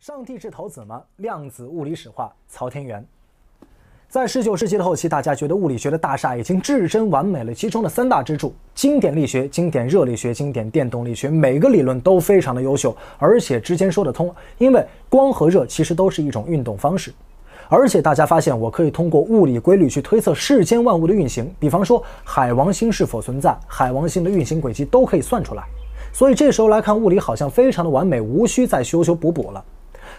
上帝是投资吗？量子物理史话，曹天元。在十九世纪的后期，大家觉得物理学的大厦已经至臻完美了。其中的三大支柱：经典力学、经典热力学、经典电动力学，每个理论都非常的优秀，而且之间说得通。因为光和热其实都是一种运动方式，而且大家发现，我可以通过物理规律去推测世间万物的运行。比方说海王星是否存在，海王星的运行轨迹都可以算出来。所以这时候来看物理，好像非常的完美，无需再修修补补了。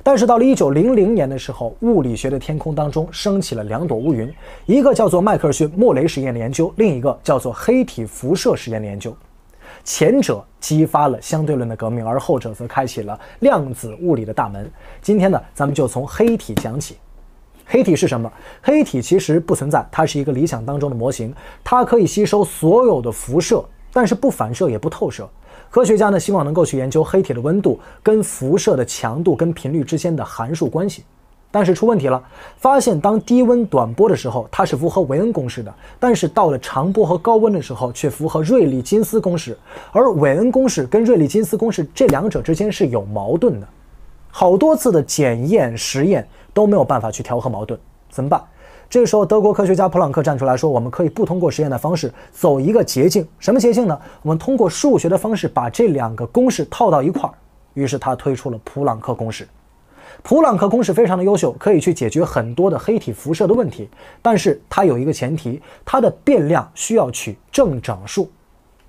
但是到了一九零零年的时候，物理学的天空当中升起了两朵乌云，一个叫做迈克尔逊莫雷实验的研究，另一个叫做黑体辐射实验的研究。前者激发了相对论的革命，而后者则开启了量子物理的大门。今天呢，咱们就从黑体讲起。黑体是什么？黑体其实不存在，它是一个理想当中的模型，它可以吸收所有的辐射，但是不反射也不透射。科学家呢希望能够去研究黑体的温度跟辐射的强度跟频率之间的函数关系，但是出问题了，发现当低温短波的时候，它是符合韦恩公式的，但是到了长波和高温的时候却符合瑞利金斯公式，而韦恩公式跟瑞利金斯公式这两者之间是有矛盾的，好多次的检验实验都没有办法去调和矛盾，怎么办？这个时候，德国科学家普朗克站出来说：“我们可以不通过实验的方式走一个捷径，什么捷径呢？我们通过数学的方式把这两个公式套到一块儿。于是他推出了普朗克公式。普朗克公式非常的优秀，可以去解决很多的黑体辐射的问题。但是它有一个前提，它的变量需要取正整数，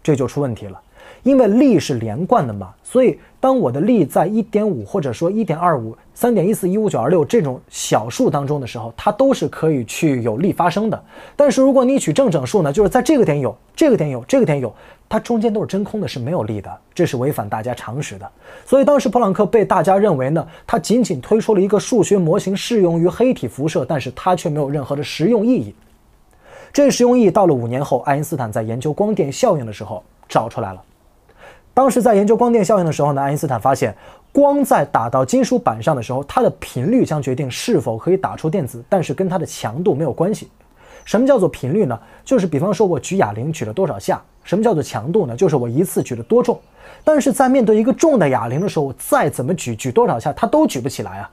这就出问题了，因为力是连贯的嘛，所以。”当我的力在一点五或者说一点二五三点一四一五九二六这种小数当中的时候，它都是可以去有力发生的。但是如果你取正整数呢，就是在这个点有，这个点有，这个点有，它中间都是真空的，是没有力的，这是违反大家常识的。所以当时普朗克被大家认为呢，他仅仅推出了一个数学模型适用于黑体辐射，但是他却没有任何的实用意义。这实用意义到了五年后，爱因斯坦在研究光电效应的时候找出来了。当时在研究光电效应的时候呢，爱因斯坦发现，光在打到金属板上的时候，它的频率将决定是否可以打出电子，但是跟它的强度没有关系。什么叫做频率呢？就是比方说我举哑铃举了多少下。什么叫做强度呢？就是我一次举了多重。但是在面对一个重的哑铃的时候，我再怎么举，举多少下它都举不起来啊。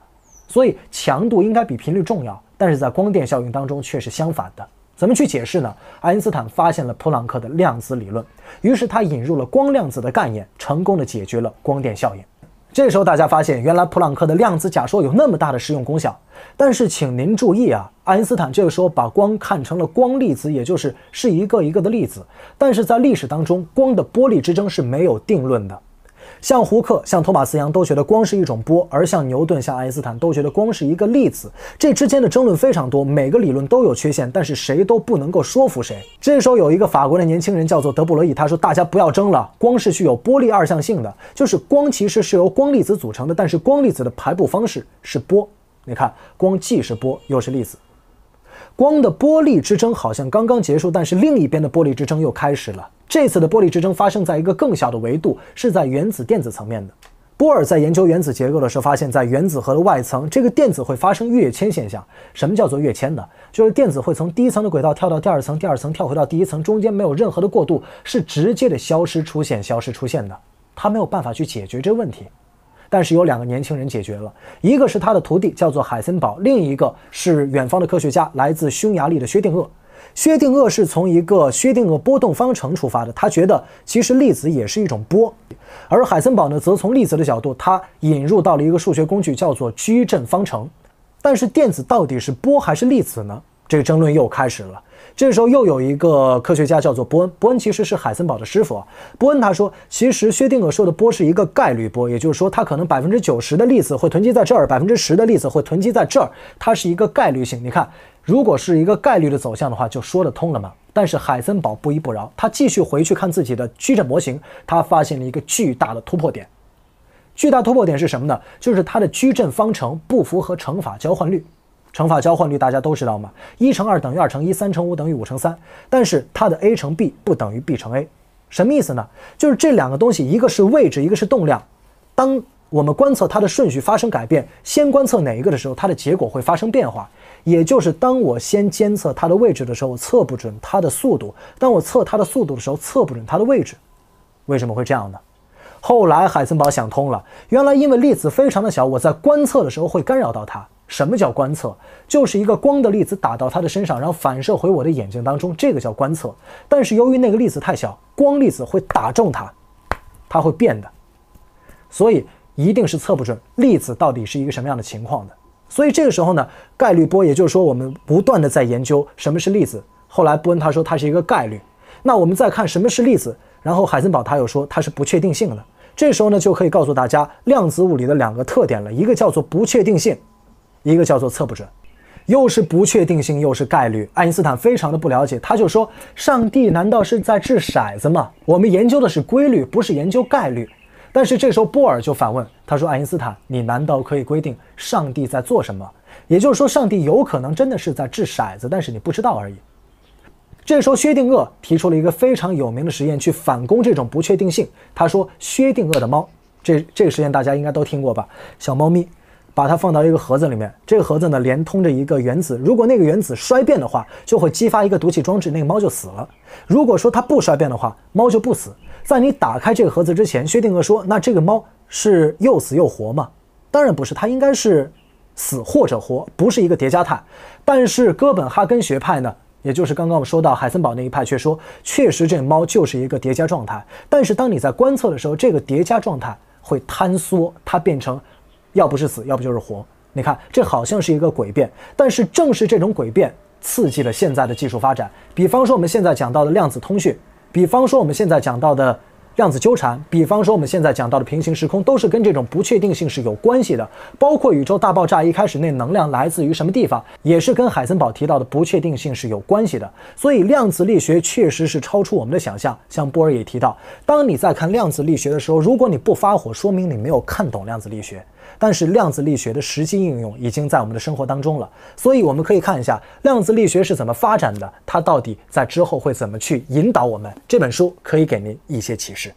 所以强度应该比频率重要，但是在光电效应当中却是相反的。怎么去解释呢？爱因斯坦发现了普朗克的量子理论，于是他引入了光量子的概念，成功的解决了光电效应。这时候大家发现，原来普朗克的量子假说有那么大的实用功效。但是，请您注意啊，爱因斯坦这个时候把光看成了光粒子，也就是是一个一个的粒子。但是在历史当中，光的波粒之争是没有定论的。像胡克、像托马斯·杨都觉得光是一种波，而像牛顿、像爱因斯坦都觉得光是一个粒子。这之间的争论非常多，每个理论都有缺陷，但是谁都不能够说服谁。这时候有一个法国的年轻人叫做德布罗意，他说：“大家不要争了，光是具有波粒二象性的，就是光其实是由光粒子组成的，但是光粒子的排布方式是波。你看，光既是波又是粒子。”光的波粒之争好像刚刚结束，但是另一边的波粒之争又开始了。这次的玻璃之争发生在一个更小的维度，是在原子电子层面的。波尔在研究原子结构的时候发现，在原子核的外层，这个电子会发生跃迁现象。什么叫做跃迁呢？就是电子会从第一层的轨道跳到第二层，第二层跳回到第一层，中间没有任何的过渡，是直接的消失出现、消失出现的。他没有办法去解决这个问题，但是有两个年轻人解决了，一个是他的徒弟，叫做海森堡；另一个是远方的科学家，来自匈牙利的薛定谔。薛定谔是从一个薛定谔波动方程出发的，他觉得其实粒子也是一种波，而海森堡呢，则从粒子的角度，他引入到了一个数学工具，叫做矩阵方程。但是电子到底是波还是粒子呢？这个争论又开始了。这时候又有一个科学家叫做波恩，波恩其实是海森堡的师傅。波恩他说，其实薛定谔说的波是一个概率波，也就是说，它可能百分之九十的粒子会囤积在这儿，百分之十的粒子会囤积在这儿，它是一个概率性。你看，如果是一个概率的走向的话，就说得通了嘛。但是海森堡不依不饶，他继续回去看自己的矩阵模型，他发现了一个巨大的突破点。巨大突破点是什么呢？就是它的矩阵方程不符合乘法交换律。乘法交换律大家都知道嘛，一乘二等于二乘一，三乘五等于五乘三。但是它的 a 乘 b 不等于 b 乘 a，什么意思呢？就是这两个东西，一个是位置，一个是动量。当我们观测它的顺序发生改变，先观测哪一个的时候，它的结果会发生变化。也就是当我先监测它的位置的时候，我测不准它的速度；当我测它的速度的时候，测不准它的位置。为什么会这样呢？后来海森堡想通了，原来因为粒子非常的小，我在观测的时候会干扰到它。什么叫观测？就是一个光的粒子打到它的身上，然后反射回我的眼睛当中，这个叫观测。但是由于那个粒子太小，光粒子会打中它，它会变的，所以一定是测不准粒子到底是一个什么样的情况的。所以这个时候呢，概率波，也就是说我们不断的在研究什么是粒子。后来波恩他说它是一个概率。那我们再看什么是粒子，然后海森堡他又说它是不确定性的。这时候呢，就可以告诉大家量子物理的两个特点了，一个叫做不确定性。一个叫做测不准，又是不确定性，又是概率。爱因斯坦非常的不了解，他就说：“上帝难道是在掷骰子吗？”我们研究的是规律，不是研究概率。但是这时候波尔就反问他说：“爱因斯坦，你难道可以规定上帝在做什么？也就是说，上帝有可能真的是在掷骰子，但是你不知道而已。”这时候薛定谔提出了一个非常有名的实验，去反攻这种不确定性。他说：“薛定谔的猫，这这个实验大家应该都听过吧？小猫咪。”把它放到一个盒子里面，这个盒子呢连通着一个原子，如果那个原子衰变的话，就会激发一个毒气装置，那个猫就死了。如果说它不衰变的话，猫就不死。在你打开这个盒子之前，薛定谔说：“那这个猫是又死又活吗？”当然不是，它应该是死或者活，不是一个叠加态。但是哥本哈根学派呢，也就是刚刚我们说到海森堡那一派，却说确实这猫就是一个叠加状态。但是当你在观测的时候，这个叠加状态会坍缩，它变成。要不是死，要不就是活。你看，这好像是一个诡辩，但是正是这种诡辩刺激了现在的技术发展。比方说，我们现在讲到的量子通讯，比方说我们现在讲到的量子纠缠，比方说我们现在讲到的平行时空，都是跟这种不确定性是有关系的。包括宇宙大爆炸一开始那能量来自于什么地方，也是跟海森堡提到的不确定性是有关系的。所以，量子力学确实是超出我们的想象。像波尔也提到，当你在看量子力学的时候，如果你不发火，说明你没有看懂量子力学。但是量子力学的实际应用已经在我们的生活当中了，所以我们可以看一下量子力学是怎么发展的，它到底在之后会怎么去引导我们？这本书可以给您一些启示。